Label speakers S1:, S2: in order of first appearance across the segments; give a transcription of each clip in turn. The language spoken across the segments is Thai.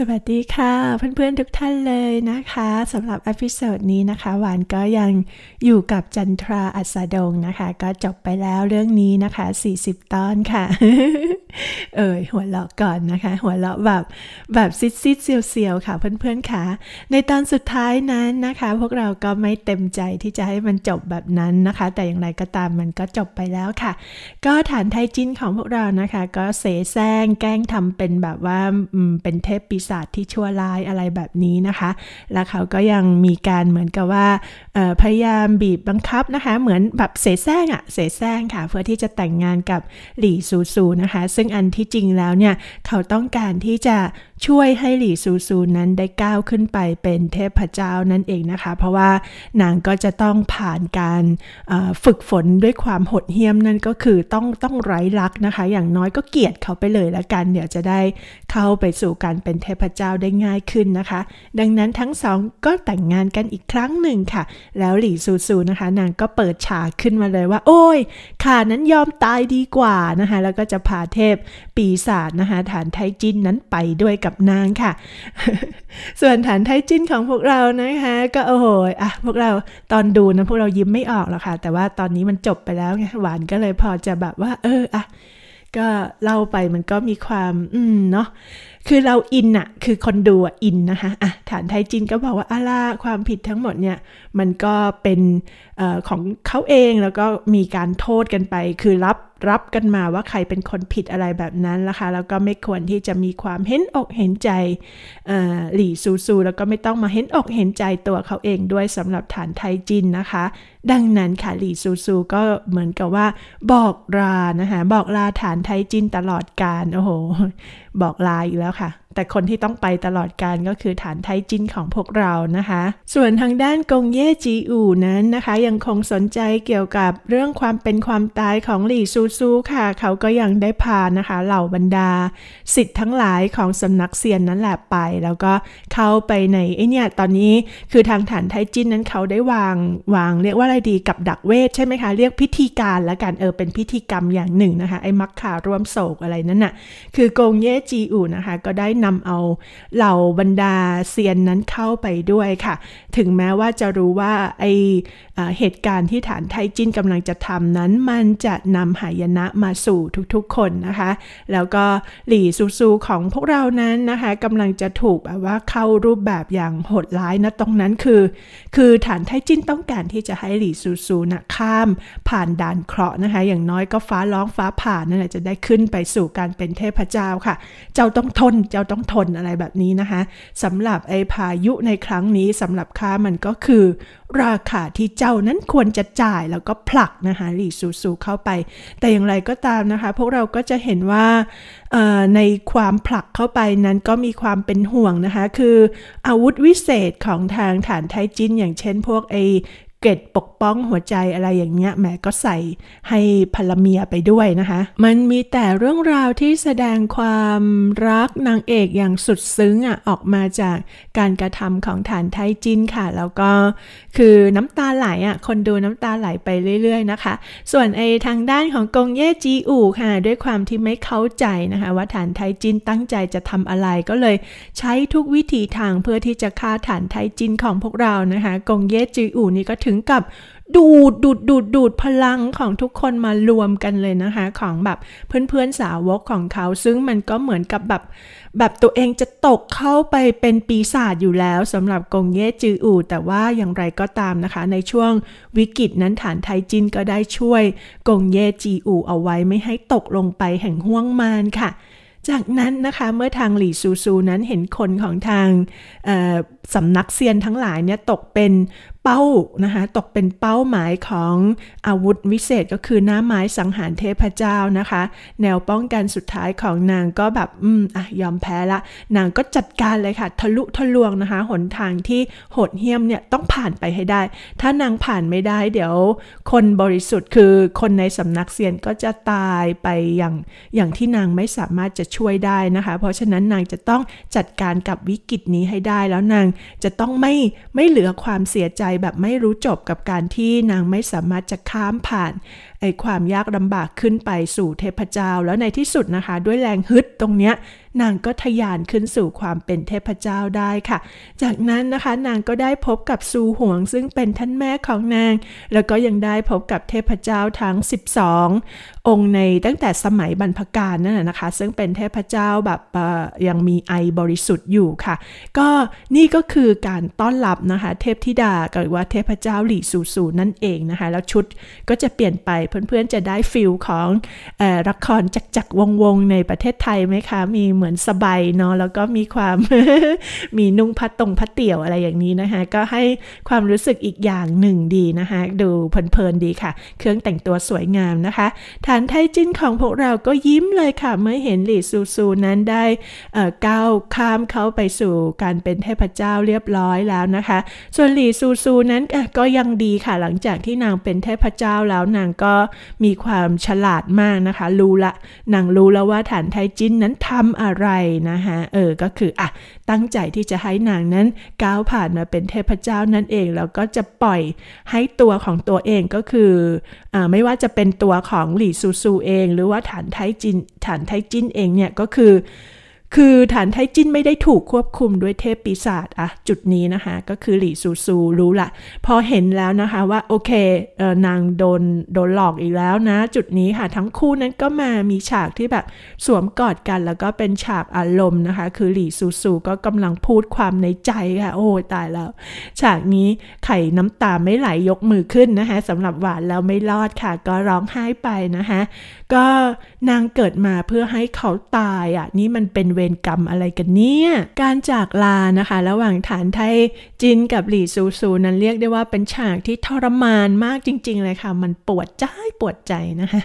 S1: สวัสดีค่ะเพื่อนๆ ทุกท่านเลยนะคะสำหรับอพิโซดนี้นะคะ หวานก็ยังอยู่กับจันทราอัสดงนะคะ ก็จบไปแล้วเรื่องนี้นะคะ 40ตอนค่ะ เอ่ยหัวเราะก่อนนะคะ หัวเราะแบบแบบซิดซิดเซียวๆ ค่ะ เพื่อนๆค่ะในตอนสุดท้ายนั้นนะคะ พวกเราก็ไม่เต็มใจที่จะให้มันจบแบบนั้นนะคะ แต่อย่างไรก็ตามมันก็จบไปแล้วค่ะ ก็ฐานไทยจินของพวกเรานะคะ ก็เสแสร้งแกล้งทำเป็นแบบว่าเป็นเทพปีศาจที่ชั่วร้ายอะไรแบบนี้นะคะ แล้วเขาก็ยังมีการเหมือนกับว่าพยายามบีบบังคับนะคะ เหมือนแบบเสแสร้งอะเสแสร้งค่ะ เพื่อที่จะแต่งงานกับหลี่ซูซูนะคะ ซึ่งอันที่จริงแล้วเนี่ย เขาต้องการที่จะช่วยให้หลี่ซูซูนั้นได้ก้าวขึ้นไปเป็นเทพเจ้านั่นเองนะคะ เพราะว่านางก็จะต้องผ่านการฝึกฝนด้วยความหดเหี้ยมนั่นก็คือต้องต้องไร้ลักนะคะ อย่างน้อยก็เกลียดเขาไปเลยละกันเดี๋ยวจะได้เข้าไปสู่การเป็นเทพเจ้าได้ง่ายขึ้นนะคะ ดังนั้นทั้งสองก็แต่งงานกันอีกครั้งหนึ่งค่ะ แล้วหลี่ซูซูนะคะ นางก็เปิดฉากขึ้นมาเลยว่า โอ้ยข้านั้นยอมตายดีกว่านะคะ แล้วก็จะพาเทพปีศาจนะคะ ฐานไทจินนั้นไปด้วยกับนางค่ะ ส่วนฐานไทจินของพวกเรานะคะ ก็โอ้โหอ่ะ พวกเราตอนดูนะ พวกเรายิ้มไม่ออกหรอกค่ะ แต่ว่าตอนนี้มันจบไปแล้วไงหวานก็เลยพอจะแบบว่า เอออ่ะก็เล่าไปมันก็มีความ อืมเนาะคือเราอินอะคือคนดูอินนะคะอ่ะฐานไทยจีนก็บอกว่าอาลาความผิดทั้งหมดเนี่ย มันก็เป็นอของเขาเองแล้วก็มีการโทษกันไป คือรับรับกันมาว่าใครเป็นคนผิดอะไรแบบนั้นนะคะแล้วก็ไม่ควรที่จะมีความเห็นอกเห็นใจหลี่ซูซูแล้วก็ไม่ต้องมาเห็นอกเห็นใจตัวเขาเองด้วยสำหรับฐานไทยจินนะคะ ดังนั้นค่ะหลี่ซูซูก็เหมือนกับว่าบอกลานะคะบอกลาฐานไทยจินตลอดการโอ้โหบอกลาอีกแล้ว看。แต่คนที่ต้องไปตลอดการก็คือฐานไทจินของพวกเรานะคะ ส่วนทางด้านกงเย่จีอู่นั้นนะคะยังคงสนใจเกี่ยวกับเรื่องความเป็นความตายของหลี่ซูซูค่ะ เขาก็ยังได้พานะคะเหล่าบรรดาสิทธิ์ทั้งหลายของสำนักเซียนนั้นแหละไป แล้วก็เข้าไปในไอเนี่ยตอนนี้คือทางฐานไทจินนั้นเขาได้วางวางเรียกว่าอะไรดีกับดักเวทใช่ไหมคะ เรียกพิธีการและกันเออเป็นพิธีกรรมอย่างหนึ่งนะคะ ไอ้มักขาร่วมโศกอะไรนั่นนะ่ะคือกงเย่จีอู่นะคะก็ได้นนำเอาเหล่าบรรดาเซียนนั้นเข้าไปด้วยค่ะ ถึงแม้ว่าจะรู้ว่าไอเหตุการณ์ที่ฐานไทจินกำลังจะทำนั้นมันจะนำหายนะมาสู่ทุกๆคนนะคะ แล้วก็หลี่ซูซูของพวกเรานั้นนะคะกำลังจะถูกแบบว่าเข้ารูปแบบอย่างโหดร้ายนะตรงนั้นคือ คือฐานไทจินต้องการที่จะให้หลี่ซูซูนะข้ามผ่านด่านเคราะห์นะคะอย่างน้อยก็ฟ้าร้องฟ้าผ่านนั่นแหละจะได้ขึ้นไปสู่การเป็นเทพเจ้าค่ะ เจ้าต้องทนเจ้าต้อง้องทนอะไรแบบนี้นะคะสำหรับไอพายุในครั้งนี้สำหรับค้ามันก็คือราคาที่เจ้านั้นควรจะจ่ายแล้วก็ผลักนะคะหลีซูซูเข้าไป แต่อย่างไรก็ตามนะคะพวกเราก็จะเห็นว่าในความผลักเข้าไปนั้นก็มีความเป็นห่วงนะคะ คืออาวุธวิเศษของทางฐานไทจินอย่างเช่นพวกไอเกตปกป้องหัวใจอะไรอย่างเงี้ยแหมก็ใส่ให้พลเมียไปด้วยนะคะ มันมีแต่เรื่องราวที่แสดงความรักนางเอกอย่างสุดซึ้งอ่ะออกมาจากการกระทำของฐานไทยจินค่ะแล้วก็คือน้ำตาไหลอ่ะคนดูน้ำตาไหลไปเรื่อยๆนะคะ ส่วนไอ้ทางด้านของกงเย่จีอู่ค่ะด้วยความที่ไม่เข้าใจนะคะ ว่าฐานไทยจินตั้งใจจะทำอะไรก็เลยใช้ทุกวิธีทางเพื่อที่จะฆ่าฐานไทยจินของพวกเรานะคะกงเย่จีอู่นี่ก็ถึงกับดูดดูดดูดดูดพลังของทุกคนมารวมกันเลยนะคะของแบบเพื่อน ๆ สาวกของเขาซึ่งมันก็เหมือนกับแบบ แบบตัวเองจะตกเข้าไปเป็นปีศาจอยู่แล้วสำหรับกงเย่จือ อูแต่ว่าอย่างไรก็ตามนะคะในช่วงวิกฤตนั้นฐานไทจินก็ได้ช่วย กงเย่จีอูเอาไว้ไม่ให้ตกลงไปแห่งห้วงมานค่ะจากนั้นนะคะเมื่อทางหลี่ซูซูนั้นเห็นคนของทางสำนักเซียนทั้งหลายเนี่ยตกเป็นเป้านะคะตกเป็นเป้าหมายของอาวุธวิเศษก็คือหน้าไม้สังหารเทพเจ้านะคะ แนวป้องกันสุดท้ายของนางก็แบบอืมอ่ะยอมแพ้ละ นางก็จัดการเลยค่ะ ทะลุ ทะลวงนะคะหนทางที่โหดเหี้ยมเนี่ยต้องผ่านไปให้ได้ ถ้านางผ่านไม่ได้เดี๋ยว คนบริสุทธิ์คือคนในสำนักเซียนก็จะตายไปอย่างอย่างที่นางไม่สามารถจะช่วยได้นะคะ เพราะฉะนั้นนางจะต้องจัดการกับวิกฤตนี้ให้ได้แล้วนางจะต้องไม่ไม่เหลือความเสียใจแบบไม่รู้จบกับการที่นางไม่สามารถจะข้ามผ่านไอ้ความยากลำบากขึ้นไปสู่เทพเจ้า แล้วในที่สุดนะคะ ด้วยแรงฮึดตรงเนี้ยนางก็ทะยานขึ้นสู่ความเป็นเทพเจ้าได้ค่ะ จากนั้นนะคะนางก็ได้พบกับซูห่วง ซึ่งเป็นท่านแม่ของนาง แล้วก็ยังได้พบกับเทพเจ้าทั้ง 12 องค์ในตั้งแต่สมัยบรรพกาลนั่นแหละนะคะซึ่งเป็นเทพเจ้าแบบยังมีไอบริสุทธิ์อยู่ค่ะ ก็นี่ก็คือการต้อนรับนะคะเทพธิดาหรือว่าเทพเจ้าหลี่สูสูนั่นเองนะคะแล้วชุดก็จะเปลี่ยนไปเพื่อน ๆ จะได้ฟิลของอละครจักจักวง ๆ ในประเทศไทยไหมคะ มีเหมือน สบายเนาะ แล้วก็มีความมีนุ่งพัดตรง พัดเตี่ยวอะไรอย่างนี้ นะคะ ก็ให้ความรู้สึกอีกอย่างหนึ่งดีนะคะ ดู เพลินๆ ดีค่ะ เครื่องแต่งตัวสวยงามนะคะ ฐานไทยจิ้นของพวกเราก็ยิ้มเลยค่ะ เมื่อเห็นหลี่ซูซูนั้นได้ก้าวข้ามเขาไปสู่ การเป็นเทพเจ้าเรียบร้อยแล้วนะคะ ส่วนหลี่ซูซูนั้นก็ยังดีค่ะ หลังจากที่นางเป็นเทพเจ้าแล้วนางก็็มีความฉลาดมากนะคะ รู้ละนางรู้แล้วว่าฐานไทจินนั้นทำอะไรนะคะเออก็คืออ่ะตั้งใจที่จะให้นางนั้นก้าวผ่านมาเป็นเทพเจ้านั่นเอง แล้วก็จะปล่อยให้ตัวของตัวเองก็คือ อ่าไม่ว่าจะเป็นตัวของหลี่ซูซูเอง หรือว่าฐานไทจินฐานไทจินเองเนี่ย ก็คือคือ ฐานไทจินไม่ได้ถูกควบคุมด้วยเทพปีศาจอะจุดนี้นะคะก็คือหลี่ซูซูรู้ละพอเห็นแล้วนะคะว่าโอเคเออนางโดนโดนหลอกอีกแล้วนะจุดนี้ค่ะทั้งคู่นั้นก็มามีฉากที่แบบ สวมกอดกันแล้วก็เป็นฉาก อารมณ์นะคะ คือหลี่ซูซูก็กำลังพูดความในใจ ค่ะโอ้ตายแล้ว ฉากนี้ไข่น้ำตาไม่ไหลยกมือขึ้นนะคะสำหรับหวานแล้วไม่รอดค่ะ ก็ร้องไห้ไปนะคะก็นางเกิดมาเพื่อให้เขาตายอ่ะนี่มันเป็นเวรกรรมอะไรกันเนี่ยการจากลานะคะ ระหว่างฐานไทยจินกับหลี่ซูซู นั้นเรียกได้ว่าเป็นฉากที่ทรมานมากจริงๆเลยค่ะมันปวดใจปวดใจนะคะ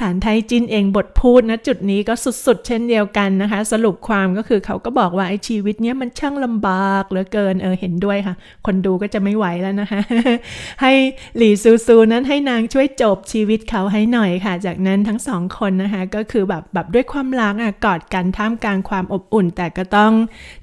S1: ฐานไทยจินเองบทพูดนะจุดนี้ก็สุดๆเช่นเดียวกันนะคะ สรุปความก็คือเขาก็บอกว่า ไอ้ชีวิตเนี้ยมันช่างลำบากเหลือเกินเออเห็นด้วยค่ะคนดูก็จะไม่ไหวแล้วนะคะให้หลี่ซูซูนั้นให้นางช่วยจบชีวิตเขาให้หน่อยค่ะ จากนั้นทั้งสองคนนะคะก็คือแบบแบบด้วยความรักอ่ะกอดกันท่ามกลางการความอบอุ่นแต่ก็ต้อง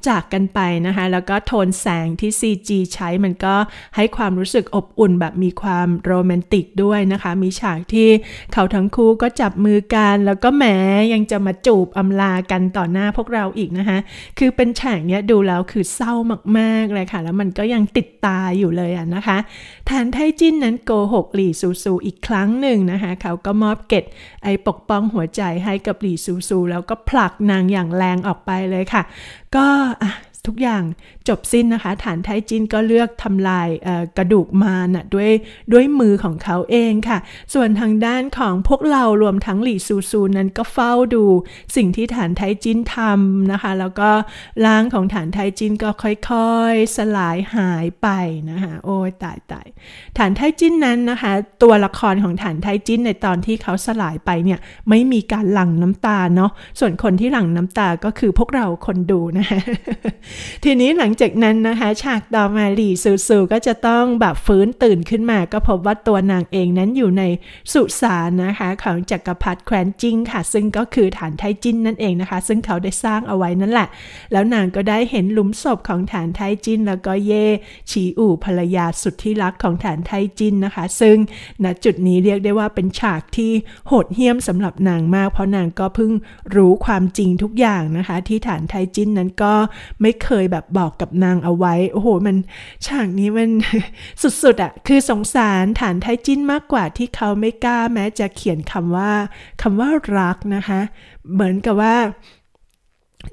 S1: จากกันไปนะคะแล้วก็โทนแสงที่ CG ใช้มันก็ให้ความรู้สึกอบอุ่นแบบมีความโรแมนติกด้วยนะคะมีฉากที่เขาทั้งคู่ก็จับมือกันแล้วก็แหมยังจะมาจูบอำลากันต่อหน้าพวกเราอีกนะคะคือเป็นฉากเนี้ยดูแล้วคือเศร้ามาก ๆเลยค่ะแล้วมันก็ยังติดตาอยู่เลยอ่ะนะคะแทนไทจินนั้นโกหกหลี่ซูซูอีกครั้งหนึ่งนะคะเขาก็มอบเกตไอปกป้องหัวใจให้กับหลี่ซูซูแล้วก็ผลักนางอย่างแรงออกไปเลยค่ะ ก็ะทุกอย่างจบสิ้นนะคะ ฐานไทจินก็เลือกทำลายกระดูกมานะด้วยด้วยมือของเขาเองค่ะ ส่วนทางด้านของพวกเรารวมทั้งหลี่ซูซูนั้นก็เฝ้าดูสิ่งที่ฐานไทจินทำนะคะ แล้วก็ร่างของฐานไทจินก็ค่อย ๆ สลายหายไปนะคะโอ้ยตายตายฐานไทจินนั้นนะคะ ตัวละครของฐานไทจินในตอนที่เขาสลายไปเนี่ยไม่มีการหลั่งน้ำตาเนาะ ส่วนคนที่หลั่งน้ำตาก็คือพวกเราคนดูนะคะทีนี้หลังจากนั้นนะคะ ฉากต่อมาหลี่ซูซูก็จะต้องแบบฟื้นตื่นขึ้นมา ก็พบว่าตัวนางเองนั้นอยู่ในสุสานนะคะ ของจักรพรรดิแคว้นจิงค่ะ ซึ่งก็คือฐานไทจินนั่นเองนะคะ ซึ่งเขาได้สร้างเอาไว้นั่นแหละ แล้วนางก็ได้เห็นหลุมศพของฐานไทจินแล้วก็เย่ชีอู่ภรรยาสุดที่รักของฐานไทจินนะคะ ซึ่งณจุดนี้เรียกได้ว่าเป็นฉากที่โหดเหี้ยมสำหรับนางมากเพราะนางก็เพิ่งรู้ความจริงทุกอย่างนะคะ ที่ฐานไทจินนั้นก็ไม่เคเคยแบบบอกกับนางเอาไว้ โอ้โห มันฉากนี้มันสุดๆอะ่ะคือสงสารฐานไทจินมากกว่าที่เขาไม่กล้าแม้ จะเขียนคำว่าคำว่ารักนะคะ เหมือนกับว่า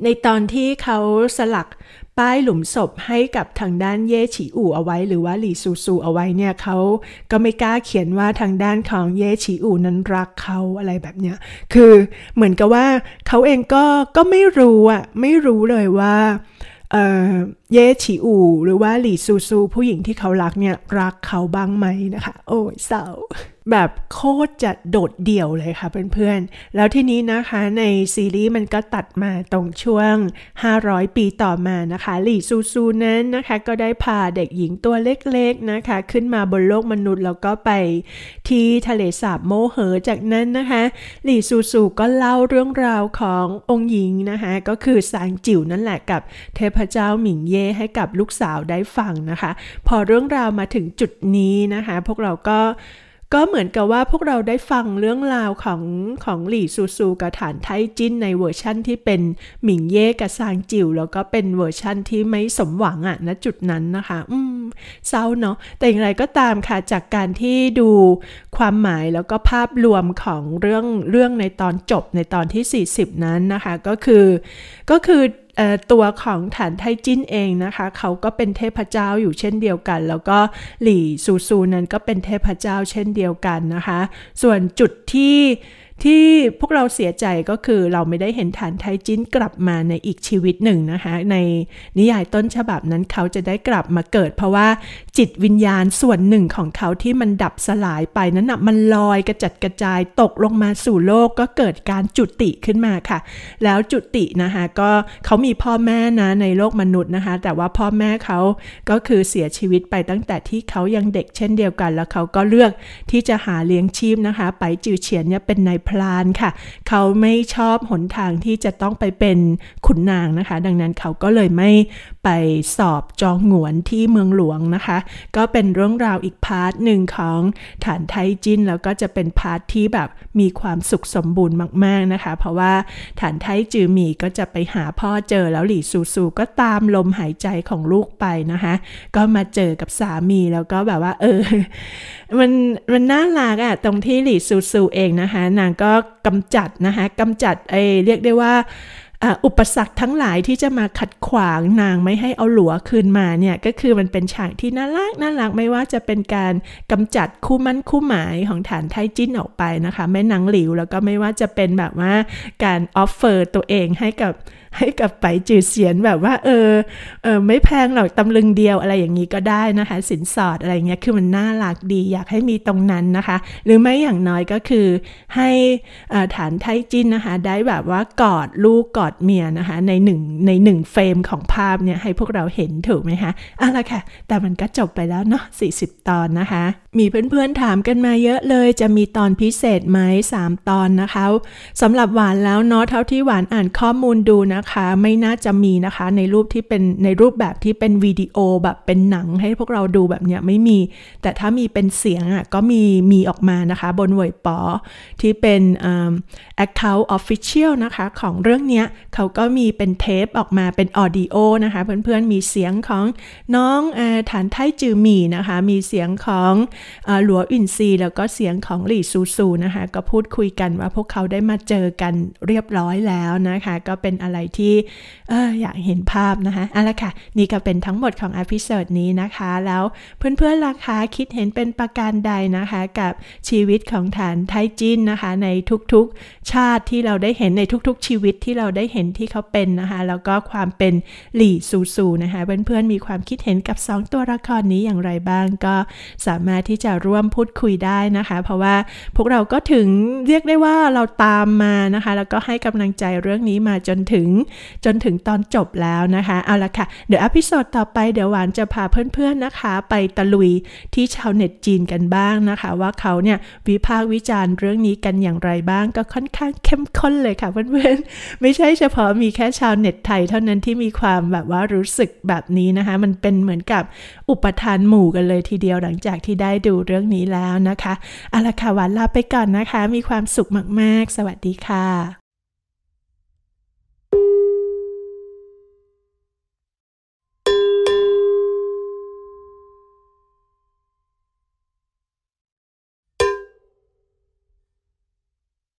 S1: ในตอนที่เขาสลักป้ายหลุมศพให้กับทางด้านเย่ฉีอู่เอาไว้ หรือว่าหลี่ซูซูเอาไว้เนี่ย เขาก็ไม่กล้าเขียนว่าทางด้านของเย่ฉีอู่นั้นรักเขาอะไรแบบเนี้ย คือเหมือนกับว่าเขาเองก็ก็ไม่รู้อะ ไม่รู้เลยว่า Um. เย่ฉีอูหรือว่าหลี่ซูซูผู้หญิงที่เขารักเนี่ยรักเขาบ้างไหมนะคะ โอ้ยเศร้าแบบโคตรจะโดดเดี่ยวเลยค่ะเพื่อนๆแล้วทีนี้นะคะในซีรีส์มันก็ตัดมาตรงช่วง 500 ปีต่อมานะคะหลี่ซูซูนั้นนะคะก็ได้พาเด็กหญิงตัวเล็กๆนะคะขึ้นมาบนโลกมนุษย์แล้วก็ไปที่ทะเลสาบโมเหอจากนั้นนะคะหลี่ซูซูก็เล่าเรื่องราวขององค์หญิงนะคะก็คือสางจิ๋วนั่นแหละกับเทพเจ้าหมิงเย่ให้กับลูกสาวได้ฟังนะคะ พอเรื่องราวมาถึงจุดนี้นะคะ พวกเราก็ ก็เหมือนกับว่าพวกเราได้ฟังเรื่องราวของของหลี่ซูซูกับฐานไทจินในเวอร์ชั่นที่เป็นหมิงเย่กับซางจิ๋วแล้วก็เป็นเวอร์ชั่นที่ไม่สมหวังอะณจุดนั้นนะคะอืมเศร้าเนาะแต่อย่างไรก็ตามค่ะจากการที่ดูความหมายแล้วก็ภาพรวม ของเรื่องเรื่องในตอนจบในตอนที่ 40 นั้นนะคะ ก็คือก็คือตัวของฐานไทจินเองนะคะ เขาก็เป็นเทพเจ้าอยู่เช่นเดียวกัน แล้วก็หลี่ซูซูนั้นก็เป็นเทพเจ้าเช่นเดียวกันนะคะ ส่วนจุดที่ที่พวกเราเสียใจก็คือเราไม่ได้เห็นฐานไทจินกลับมาในอีกชีวิตหนึ่งนะคะในนิยายต้นฉบับนั้นเขาจะได้กลับมาเกิด เพราะว่าจิตวิญญาณส่วนหนึ่งของเขาที่มันดับสลายไปนั้นนะมันลอยกระจัดกระจาย ตกลงมาสู่โลกก็เกิดการจุติขึ้นมาค่ะ แล้วจุตินะคะก็ เขามีพ่อแม่นะในโลกมนุษย์นะคะแต่ว่าพ่อแม่เขาก็คือเสียชีวิตไปตั้งแต่ที่เขายังเด็กเช่นเดียวกัน แล้วเขาก็เลือกที่จะหาเลี้ยงชีพนะคะ ไปจือเฉียนเนี่ยเป็นในพพลานค่ะเขาไม่ชอบหนทางที่จะต้องไปเป็นขุนนางนะคะดังนั้นเขาก็เลยไม่ไปสอบจองหงวนที่เมืองหลวงนะคะ ก็เป็นเรื่องราวอีกพาร์ทหนึ่งของฐานไทจินแล้วก็จะเป็นพาร์ทที่แบบมีความสุขสมบูรณ์มากๆนะคะ เพราะว่าฐานไทจือหมีก็จะไปหาพ่อเจอ แล้วหลี่ซูซู ก็ตามลมหายใจของลูกไปนะคะก็มาเจอกับสามีแล้วก็แบบว่า เออมันมันน่ารักอะตรงที่หลี่ซูซูเองนะคะนางก็กำจัดนะคะกำจัดไอ้เรียกได้ว่าอุปสรรคทั้งหลายที่จะมาขัดขวางนางไม่ให้เอาหลัวคืนมาเนี่ย ก็คือมันเป็นฉากที่น่ารักน่ารัก ไม่ว่าจะเป็นการกำจัดคู่มั่นคู่หมายของฐานไทจิ้นออกไปนะคะแม่นางหลิวแล้วก็ไม่ว่าจะเป็นแบบว่าการออฟเฟอร์ตัวเองให้กับให้กับไปจือเสียนแบบว่า เออเออไม่แพงหรอกตำลึงเดียวอะไรอย่างนี้ก็ได้นะคะ สินสอดอะไรเงี้ยคือมันน่ารักดีอยากให้มีตรงนั้นนะคะ หรือไม่อย่างน้อยก็คือให้ฐานไทจินนะคะ ได้แบบว่ากอดลูกกอดเมียนะคะในหนึ่งในหนึ่งเฟรมของภาพเนี่ยให้พวกเราเห็นถูกไหมคะเอาละค่ะแต่มันก็จบไปแล้วเนาะ40 ตอนนะคะ มีเพื่อนๆถามกันมาเยอะเลยจะมีตอนพิเศษไหม3ตอนนะคะสำหรับหวานแล้ว เนาะเท่าที่หวานอ่านข้อมูลดูนะคะไม่น่าจะมีนะคะในรูปที่เป็นในรูปแบบที่เป็นวิดีโอแบบเป็นหนังให้พวกเราดูแบบเนี้ยไม่มี แต่ถ้ามีเป็นเสียงอ่ะก็มีมีออกมานะคะ บนเว็บปอที่เป็นอคเค c c o u n t official นะคะ ของเรื่องเนี้ยเขาก็มีเป็นเทปออกมาเป็นออดิโอนะคะเพื่อนๆมีเสียงของน้องฐานไทจือหมี่นะคะมีเสียงของหลัวอินซีแล้วก็เสียงของหลี่ซูซูนะคะก็พูดคุยกันว่าพวกเขาได้มาเจอกันเรียบร้อยแล้วนะคะก็เป็นอะไรที่อออยากเห็นภาพนะคะเอาละค่ะนี่ก็เป็นทั้งหมดของอพิเซดนี้นะคะ แล้วเพื่อนๆล่ะคะคิดเห็นเป็นประการใดนะคะ กับชีวิตของฐานไทจินนะคะ ในทุกๆชาติที่เราได้เห็นในทุกๆชีวิตที่เราได้เห็นที่เขาเป็นนะคะแล้วก็ความเป็นหลี่ซูซูนะคะเพื่อนๆมีความคิดเห็นกับ2ตัวละครนี้อย่างไรบ้างก็สามารถที่จะร่วมพูดคุยได้นะคะ เพราะว่าพวกเราก็ถึงเรียกได้ว่าเราตามมานะคะแล้วก็ให้กำลังใจเรื่องนี้มาจนถึงจนถึงตอนจบแล้วนะคะเอาละค่ะเดี๋ยวอพิโซดต่อไปเดี๋ยวหวานจะพาเพื่อนๆนะคะ ไปตะลุยที่ชาวเน็ตจีนกันบ้างนะคะ ว่าเขาเนี่ยวิพากษ์วิจารณ์เรื่องนี้กันอย่างไรบ้างก็ค่อนข้างเข้มข้นเลยค่ะเพื่อนๆ ไม่ใช่เฉพาะมีแค่ชาวเน็ตไทยเท่านั้นที่มีความแบบว่ารู้สึกแบบนี้นะคะ มันเป็นเหมือนกับอุปทานหมู่กันเลย ทีเดียวหลังจากที่ได้ดูเรื่องนี้แล้วนะคะเอาละค่ะหวานลาไปก่อนนะคะ มีความสุขมากๆ สวัสดีค่ะ